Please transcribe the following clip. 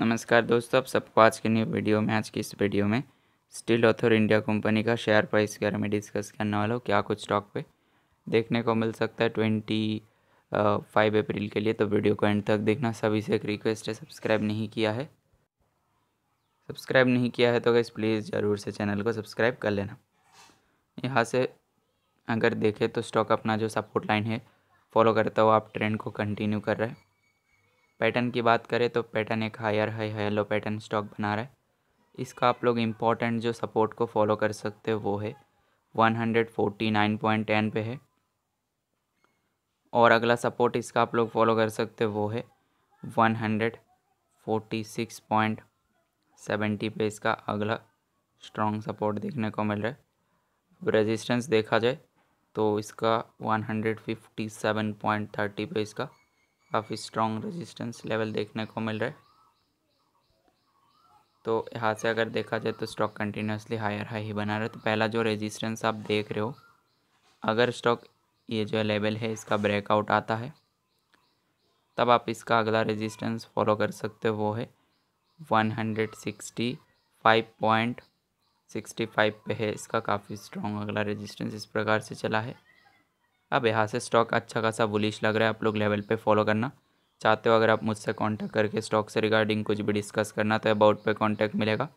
नमस्कार दोस्तों आप सबको आज की न्यू वीडियो में आज की इस वीडियो में स्टील ऑथर इंडिया कंपनी का शेयर प्राइस के बारे में डिस्कस करने वाला हूँ क्या कुछ स्टॉक पे देखने को मिल सकता है ट्वेंटी फाइव अप्रैल के लिए तो वीडियो को एंड तक देखना सभी से एक रिक्वेस्ट है सब्सक्राइब नहीं किया है सब्सक्राइब नहीं किया है तो गैस प्लीज़ ज़रूर से चैनल को सब्सक्राइब कर लेना यहाँ से अगर देखें तो स्टॉक अपना जो सपोर्ट लाइन है फॉलो करता हो आप ट्रेंड को कंटिन्यू कर रहे हैं पैटर्न की बात करें तो पैटर्न एक हायर है येलो पैटर्न स्टॉक बना रहा है इसका आप लोग इम्पॉर्टेंट जो सपोर्ट को फॉलो कर सकते हो वो है one hundred forty nine point ten पे है और अगला सपोर्ट इसका आप लोग फॉलो कर सकते हो वो है one hundred forty six point seventy पे इसका अगला स्ट्रॉन्ग सपोर्ट देखने को मिल रहा है अब रेजिस्टेंस देखा जाए तो इसका one hundred fifty seven point thirty पे इसका काफ़ी स्ट्रॉन्ग रेजिस्टेंस लेवल देखने को मिल रहा है तो यहाँ से अगर देखा जाए तो स्टॉक कंटिन्यूसली हायर हाई ही बना रहा है तो पहला जो रेजिस्टेंस आप देख रहे हो अगर स्टॉक ये जो लेवल है इसका ब्रेकआउट आता है तब आप इसका अगला रेजिस्टेंस फॉलो कर सकते हो वो है one hundred sixty sixty five point five पे है इसका काफ़ी स्ट्रॉन्ग अगला रेजिस्टेंस इस प्रकार से चला है अब यहाँ से स्टॉक अच्छा खासा बुलिश लग रहा है आप लोग लेवल पे फॉलो करना चाहते हो अगर आप मुझसे कांटेक्ट करके स्टॉक से रिगार्डिंग कुछ भी डिस्कस करना तो अबाउट पे कांटेक्ट मिलेगा